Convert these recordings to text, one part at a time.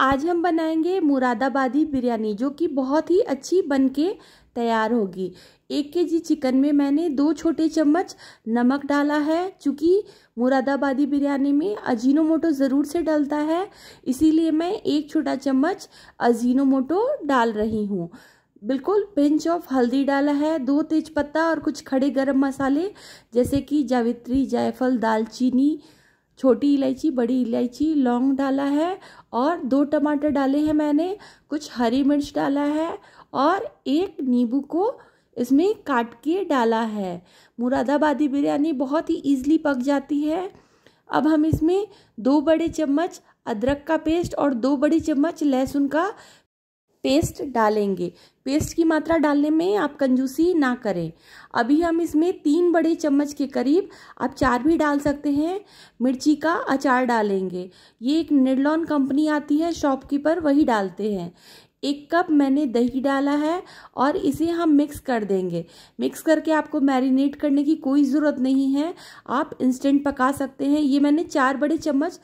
आज हम बनाएंगे मुरादाबादी बिरयानी जो कि बहुत ही अच्छी बन के तैयार होगी एक के जी चिकन में मैंने दो छोटे चम्मच नमक डाला है चूँकि मुरादाबादी बिरयानी में अजीनोमोटो ज़रूर से डलता है इसीलिए मैं एक छोटा चम्मच अजीनोमोटो डाल रही हूँ बिल्कुल पिंच ऑफ हल्दी डाला है दो तेज़पत्ता और कुछ खड़े गर्म मसाले जैसे कि जावित्री जायफल दालचीनी छोटी इलायची बड़ी इलायची लौंग डाला है और दो टमाटर डाले हैं मैंने कुछ हरी मिर्च डाला है और एक नींबू को इसमें काट के डाला है मुरादाबादी बिरयानी बहुत ही ईजिली पक जाती है अब हम इसमें दो बड़े चम्मच अदरक का पेस्ट और दो बड़े चम्मच लहसुन का पेस्ट डालेंगे पेस्ट की मात्रा डालने में आप कंजूसी ना करें अभी हम इसमें तीन बड़े चम्मच के करीब आप चार भी डाल सकते हैं मिर्ची का अचार डालेंगे ये एक निर्लॉन कंपनी आती है शॉपकीपर वही डालते हैं एक कप मैंने दही डाला है और इसे हम मिक्स कर देंगे मिक्स करके आपको मैरिनेट करने की कोई ज़रूरत नहीं है आप इंस्टेंट पका सकते हैं ये मैंने चार बड़े चम्मच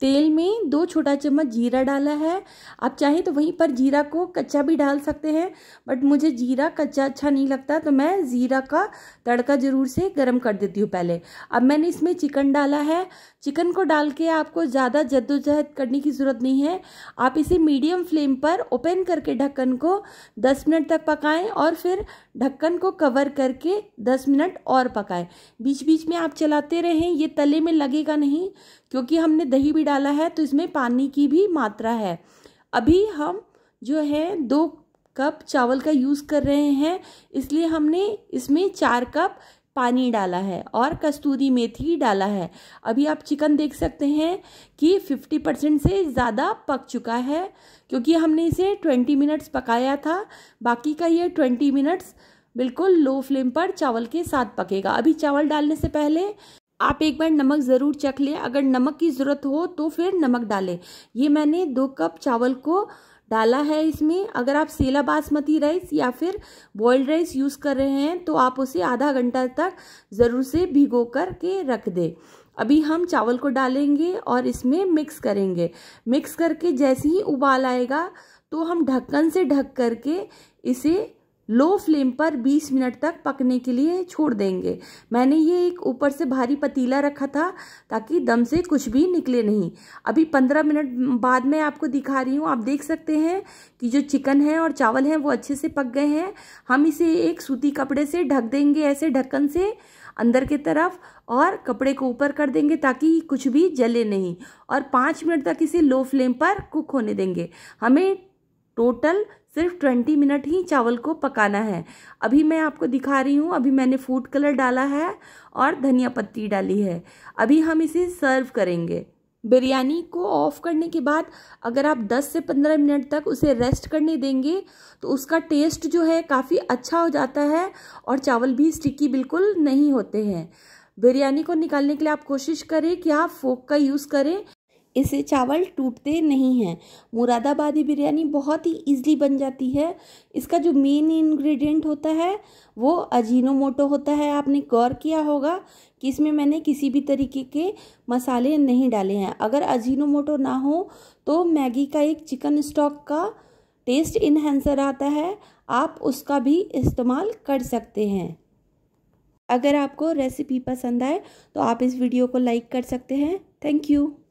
तेल में दो छोटा चम्मच जीरा डाला है आप चाहें तो वहीं पर जीरा को कच्चा भी डाल सकते हैं बट मुझे जीरा कच्चा अच्छा नहीं लगता तो मैं ज़ीरा का तड़का ज़रूर से गर्म कर देती हूँ पहले अब मैंने इसमें चिकन डाला है चिकन को डाल के आपको ज़्यादा जद्दोजहद करने की ज़रूरत नहीं है आप इसे मीडियम फ्लेम पर ओपन करके ढक्कन को दस मिनट तक पकाएँ और फिर ढक्कन को कवर करके दस मिनट और पकाएँ बीच बीच में आप चलाते रहें ये तले में लगेगा नहीं क्योंकि हमने दही भी डाला है तो इसमें पानी की भी मात्रा है अभी हम जो है दो कप चावल का यूज़ कर रहे हैं इसलिए हमने इसमें चार कप पानी डाला है और कस्तूरी मेथी डाला है अभी आप चिकन देख सकते हैं कि 50 परसेंट से ज़्यादा पक चुका है क्योंकि हमने इसे 20 मिनट्स पकाया था बाकी का ये 20 मिनट्स बिल्कुल लो फ्लेम पर चावल के साथ पकेगा अभी चावल डालने से पहले आप एक बार नमक ज़रूर चख लें अगर नमक की ज़रूरत हो तो फिर नमक डालें ये मैंने दो कप चावल को डाला है इसमें अगर आप सेला बासमती राइस या फिर बॉयल्ड राइस यूज़ कर रहे हैं तो आप उसे आधा घंटा तक ज़रूर से भिगो कर के रख दें अभी हम चावल को डालेंगे और इसमें मिक्स करेंगे मिक्स करके जैसे ही उबाल आएगा तो हम ढक्कन से ढक करके इसे लो फ्लेम पर 20 मिनट तक पकने के लिए छोड़ देंगे मैंने ये एक ऊपर से भारी पतीला रखा था ताकि दम से कुछ भी निकले नहीं अभी 15 मिनट बाद में आपको दिखा रही हूँ आप देख सकते हैं कि जो चिकन है और चावल है वो अच्छे से पक गए हैं हम इसे एक सूती कपड़े से ढक देंगे ऐसे ढक्कन से अंदर की तरफ और कपड़े को ऊपर कर देंगे ताकि कुछ भी जले नहीं और पाँच मिनट तक इसे लो फ्लेम पर कुक होने देंगे हमें टोटल सिर्फ ट्वेंटी मिनट ही चावल को पकाना है अभी मैं आपको दिखा रही हूँ अभी मैंने फूड कलर डाला है और धनिया पत्ती डाली है अभी हम इसे सर्व करेंगे बिरयानी को ऑफ़ करने के बाद अगर आप 10 से 15 मिनट तक उसे रेस्ट करने देंगे तो उसका टेस्ट जो है काफ़ी अच्छा हो जाता है और चावल भी स्टिकी बिल्कुल नहीं होते हैं बिरयानी को निकालने के लिए आप कोशिश करें कि आप फोक का यूज़ करें इससे चावल टूटते नहीं हैं मुरादाबादी बिरयानी बहुत ही ईजली बन जाती है इसका जो मेन इंग्रेडिएंट होता है वो अजीनोमोटो होता है आपने गौर किया होगा कि इसमें मैंने किसी भी तरीके के मसाले नहीं डाले हैं अगर अजीनोमोटो ना हो तो मैगी का एक चिकन स्टॉक का टेस्ट इन्हेंसर आता है आप उसका भी इस्तेमाल कर सकते हैं अगर आपको रेसिपी पसंद आए तो आप इस वीडियो को लाइक कर सकते हैं थैंक यू